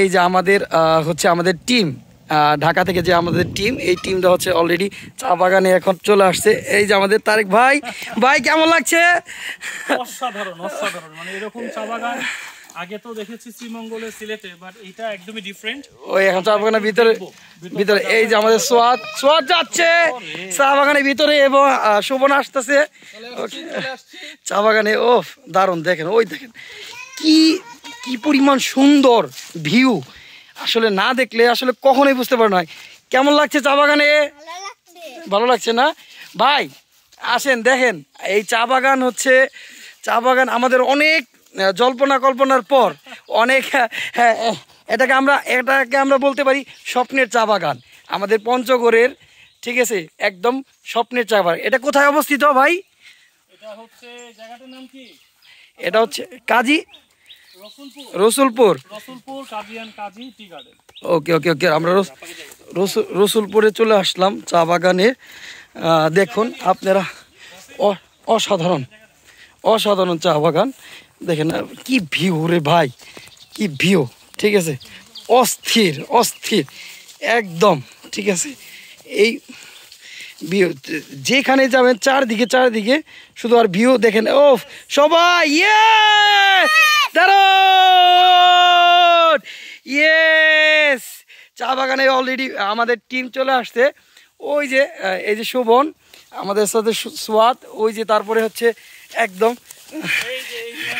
এই যে আমাদের হচ্ছে আমাদের টিম ঢাকা থেকে যে আমাদের টিম এই টিমটা হচ্ছে অলরেডি চা বাগানে এখন চলে আসছে এই যে আমাদের তারেক ভাই ভাই কেমন লাগছে অসাধারণ অসাধারণ মানে এরকম চা বাগান ওই এখন চা বাগানের ভিতরে ভিতরে এই যে আমাদের যাচ্ছে চা বাগানের ভিতরে এবং আসতেছে চা বাগানে দারুণ দেখেন ওই দেখেন কি কি পরিমাণ সুন্দর ভিউ আসলে না দেখলে আসলে কখনোই বুঝতে পারে না কেমন লাগছে চা বাগানে ভালো লাগছে না ভাই আসেন দেখেন এই চা বাগান হচ্ছে চা বাগান আমাদের অনেক জল্পনা কল্পনার পর অনেক হ্যাঁ, হ্যাঁ, এটাকে আমরা এটাকে আমরা বলতে পারি স্বপ্নের চা বাগান আমাদের পঞ্চগড়ের ঠিক আছে একদম স্বপ্নের চা বাগান এটা কোথায় অবস্থিত ভাই হচ্ছে এটা হচ্ছে কাজী রসুলপুর ওকে ওকে ওকে আমরা রসুলপুরে চলে আসলাম চা বাগানে দেখুন আপনারা অসাধারণ অসাধারণ চা বাগান দেখেন কি ভিউ রে ভাই কি ভিউ ঠিক আছে অস্থির অস্থির একদম ঠিক আছে এই ভিউ যেখানে যাবেন চারদিকে চারদিকে শুধু আর ভিউ দেখেন ও সবাই ইয়ে দারুন ইয়েস চা বাগানে অলরেডি আমাদের টিম চলে আসছে ওই যে এই যে শোভন আমাদের সাথে সোয়াদ ওই যে তারপরে হচ্ছে একদম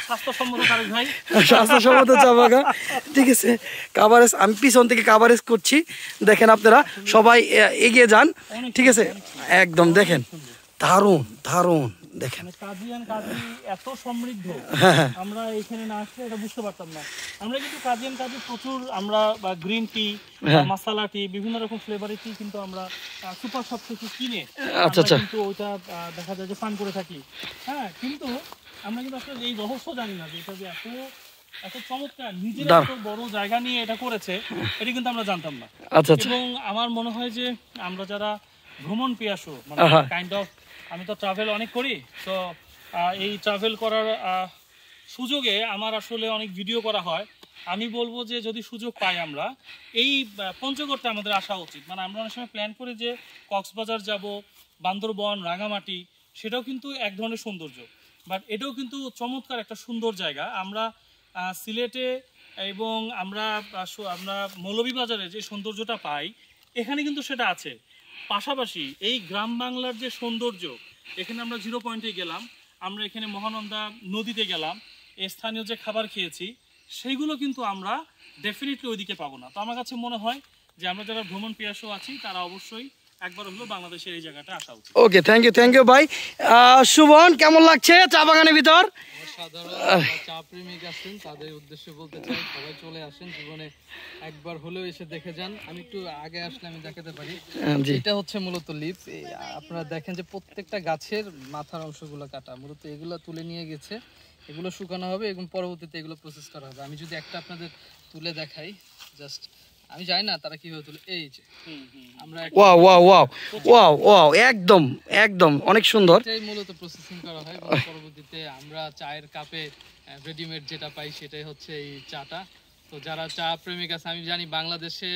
স্বাস্থ্যসম্মত চা বাগান ঠিক আছে কাভারেজ আমি পিছন থেকে কাভারেজ করছি দেখেন আপনারা সবাই এগিয়ে যান ঠিক আছে একদম দেখেন দারুণ দারুণ দেখেন মানে কাজিয়ান কাজী এত সমৃদ্ধ আমরা এখানে না আসলে এটা বুঝতে পারতাম না আমরা কিন্তু কাজিয়ান প্রচুর আমরা বা গ্রিন টি মশলা টি বিভিন্ন রকম ফ্লেভারের টি কিন্তু আমরা সুপার শপ থেকে কিনে আচ্ছা, আচ্ছা। কিন্তু ওইটা দেখা যায় যে পান করে থাকি হ্যাঁ কিন্তু আমরা কিন্তু আসলে এই রহস্য জানি না যে এটা যে এত এত চমৎকার নিজের এত বড় জায়গা নিয়ে এটা করেছে এটা কিন্তু আমরা জানতাম না আচ্ছা, আচ্ছা। আমার মনে হয় যে আমরা যারা ভ্রমণ পিয়াসু মানে কাইন্ড অফ আমি তো ট্রাভেল অনেক করি তো এই ট্রাভেল করার সুযোগে আমার আসলে অনেক ভিডিও করা হয় আমি বলবো যে যদি সুযোগ পাই আমরা এই পঞ্চগড়টা আমাদের আসা উচিত মানে আমরা অনেক সময় প্ল্যান করি যে কক্সবাজার যাব বান্দরবন রাঙামাটি সেটাও কিন্তু এক ধরনের সৌন্দর্য বাট এটাও কিন্তু চমৎকার একটা সুন্দর জায়গা আমরা সিলেটে এবং আমরা আমরা মৌলভীবাজারে যে সৌন্দর্যটা পাই এখানে কিন্তু সেটা আছে পাশাপাশি এই গ্রাম বাংলার যে সৌন্দর্য এখানে আমরা জিরো পয়েন্টে গেলাম আমরা এখানে মহানন্দা নদীতে গেলাম স্থানীয় যে খাবার খেয়েছি সেইগুলো কিন্তু আমরা ডেফিনেটলি ওইদিকে পাবো না তো আমার কাছে মনে হয় যে আমরা যারা ভ্রমণ পিয়াসও আছি তারা অবশ্যই একবার হলো বাংলাদেশের এই জায়গাটা আসা উচিত okay thank you thank you ভাই শুভন কেমন লাগছে চা বাগানের ভিতর সাধারণ হ্যাঁ, হচ্ছে মূলত লিপ আপনারা দেখেন যে প্রত্যেকটা গাছের মাথার অংশগুলো কাটা মূলত এগুলো তুলে নিয়ে গেছে এগুলো শুকানো হবে এবং পরবর্তীতে এগুলো প্রসেস করা হবে আমি যদি একটা আপনাদের তুলে দেখাই জাস্ট আমি জানি না তারা কিভাবে তুলে এই যে আমরা wow wow wow wow wow একদম একদম অনেক সুন্দর এই মূলত প্রসেসিং করা হয় পরবর্তীতে আমরা চায়ের কাপে রেডিমেড যেটা পাই সেটাই হচ্ছে এই চাটা তো যারা চা প্রেমিক আছে আমি জানি বাংলাদেশে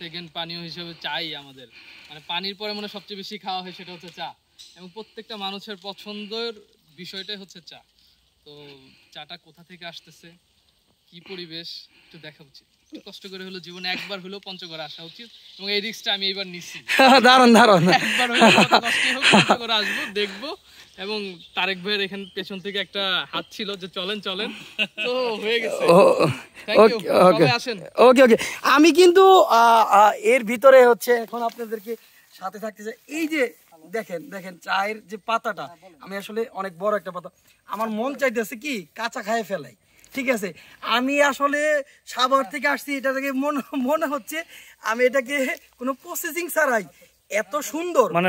সেকেন্ড পানীয় হিসেবে চাই আমাদের মানে পানির পরে মনে সবচেয়ে বেশি খাওয়া হয় সেটা হচ্ছে চা এবং প্রত্যেকটা মানুষের পছন্দের বিষয়টাই হচ্ছে চা তো চাটা কোথা থেকে আসতেছে কি পরিবেশ একটু দেখা উচিত কষ্ট করে হলো জীবনে একবার হলো পঞ্চগড় আসা উচিত এবং এই আমি এইবার নিচ্ছি একবার হলো আসবো দেখবো এবং তারেক ভাইয়ের এখান পেছন থেকে একটা হাত ছিল যে চলেন চলেন তো হয়ে গেছে ওকে ওকে আমি কিন্তু এর ভিতরে হচ্ছে এখন আপনাদেরকে সাথে থাকতে চাই এই যে দেখেন দেখেন চায়ের যে পাতাটা আমি আসলে অনেক বড় একটা পাতা আমার মন চাইতেছে কি কাঁচা খায় ফেলাই ঠিক আছে আমি আসলে সাভার থেকে আসছি এটা থেকে মনে মনে হচ্ছে আমি এটাকে কোনো প্রসেসিং ছাড়াই এত সুন্দর মানে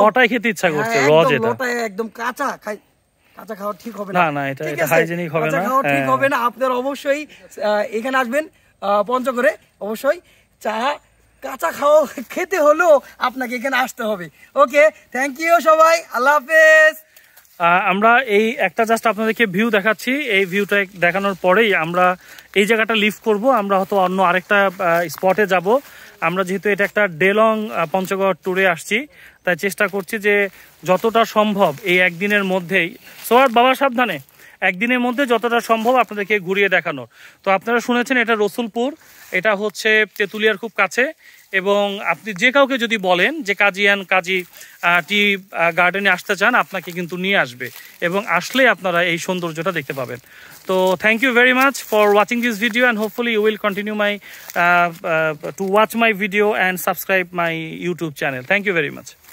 রটাই খেতে ইচ্ছা করছে হ্যাঁ, রজ এটা রটাই একদম কাঁচা খাই কাঁচা খাওয়া ঠিক হবে না না এটা এটা হাইজেনিক হবে না কাঁচা খাওয়া ঠিক হ্যাঁ। হবে না আপনারা অবশ্যই এখানে আসবেন পঞ্চগড়ে অবশ্যই চা কাঁচা খাওয়া খেতে হলো আপনাকে এখানে আসতে হবে ওকে থ্যাংক ইউ সবাই আল্লাহ হাফেজ আমরা এই একটা জাস্ট আপনাদেরকে ভিউ দেখাচ্ছি এই ভিউটা দেখানোর পরেই আমরা এই জায়গাটা লিভ করব আমরা হয়তো অন্য আরেকটা স্পটে যাব আমরা যেহেতু এটা একটা ডেলং পঞ্চগড় ট্যুরে আসছি তাই চেষ্টা করছি যে যতটা সম্ভব এই একদিনের মধ্যেই সোয়ার বাবা সাবধানে একদিনের মধ্যে যতটা সম্ভব আপনাদেরকে ঘুরিয়ে দেখানোর তো আপনারা শুনেছেন এটা রসুলপুর এটা হচ্ছে তেঁতুলিয়ার খুব কাছে এবং আপনি যে কাউকে যদি বলেন যে কাজিয়ান কাজী টি গার্ডেনে আসতে চান আপনাকে কিন্তু নিয়ে আসবে এবং আসলে আপনারা এই সৌন্দর্যটা দেখতে পাবেন তো thank you very much for watching this video and hopefully you will continue my to watch my video and subscribe my YouTube channel thank you very much